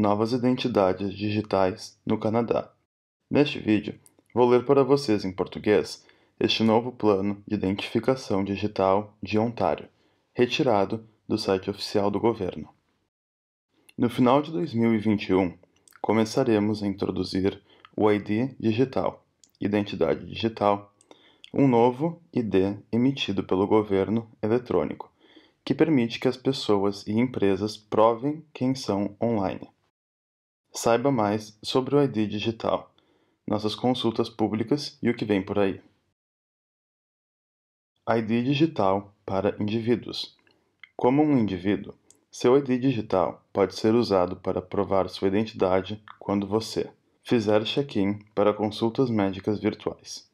Novas Identidades Digitais no Canadá. Neste vídeo, vou ler para vocês em português este novo plano de identificação digital de Ontário, retirado do site oficial do governo. No final de 2021, começaremos a introduzir o ID digital, identidade digital, um novo ID emitido pelo governo eletrônico, que permite que as pessoas e empresas provem quem são online. Saiba mais sobre o ID digital, nossas consultas públicas e o que vem por aí. ID digital para indivíduos. Como um indivíduo, seu ID digital pode ser usado para provar sua identidade quando você fizer check-in para consultas médicas virtuais,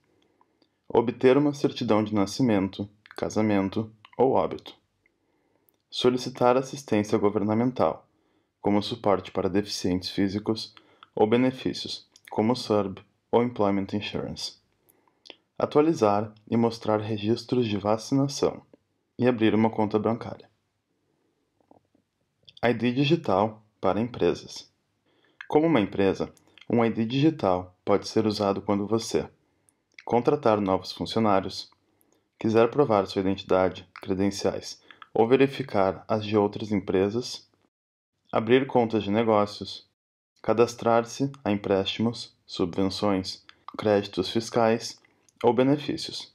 obter uma certidão de nascimento, casamento ou óbito, solicitar assistência governamental como suporte para deficientes físicos, ou benefícios, como o SURB ou Employment Insurance. Atualizar e mostrar registros de vacinação e abrir uma conta bancária. ID digital para empresas. Como uma empresa, um ID digital pode ser usado quando você contratar novos funcionários, quiser provar sua identidade, credenciais ou verificar as de outras empresas abrir contas de negócios, cadastrar-se a empréstimos, subvenções, créditos fiscais ou benefícios,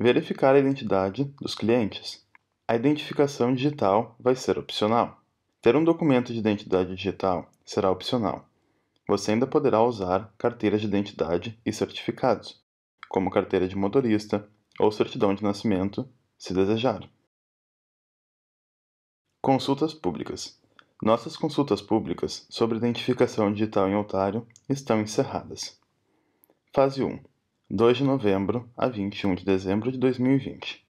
verificar a identidade dos clientes. A identificação digital vai ser opcional. Ter um documento de identidade digital será opcional. Você ainda poderá usar carteiras de identidade e certificados, como carteira de motorista ou certidão de nascimento, se desejar. Consultas públicas. Nossas consultas públicas sobre identificação digital em Ontário estão encerradas. Fase 1. 2 de novembro a 21 de dezembro de 2020.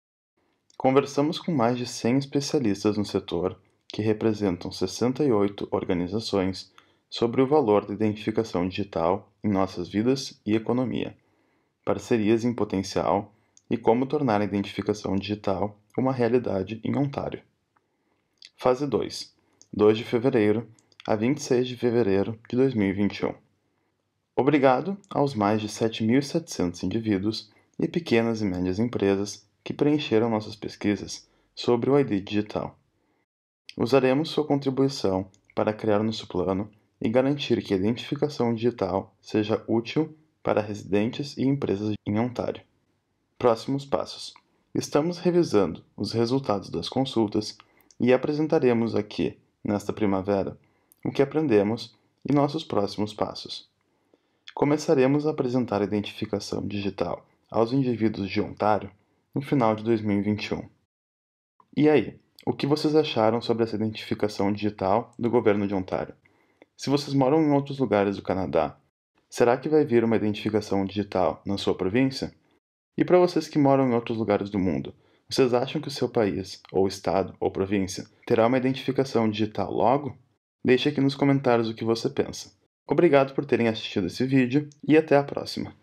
Conversamos com mais de 100 especialistas no setor, que representam 68 organizações, sobre o valor da identificação digital em nossas vidas e economia, parcerias em potencial e como tornar a identificação digital uma realidade em Ontário. Fase 2 2 de fevereiro a 26 de fevereiro de 2021. Obrigado aos mais de 7.700 indivíduos e pequenas e médias empresas que preencheram nossas pesquisas sobre o ID digital. Usaremos sua contribuição para criar nosso plano e garantir que a identificação digital seja útil para residentes e empresas em Ontário. Próximos passos: estamos revisando os resultados das consultas e apresentaremos aqui nesta primavera, o que aprendemos e nossos próximos passos. Começaremos a apresentar a identificação digital aos indivíduos de Ontário no final de 2021. E aí, o que vocês acharam sobre essa identificação digital do governo de Ontário? Se vocês moram em outros lugares do Canadá, será que vai vir uma identificação digital na sua província? E para vocês que moram em outros lugares do mundo, vocês acham que o seu país, ou estado, ou província terá uma identificação digital logo? Deixe aqui nos comentários o que você pensa. Obrigado por terem assistido esse vídeo e até a próxima!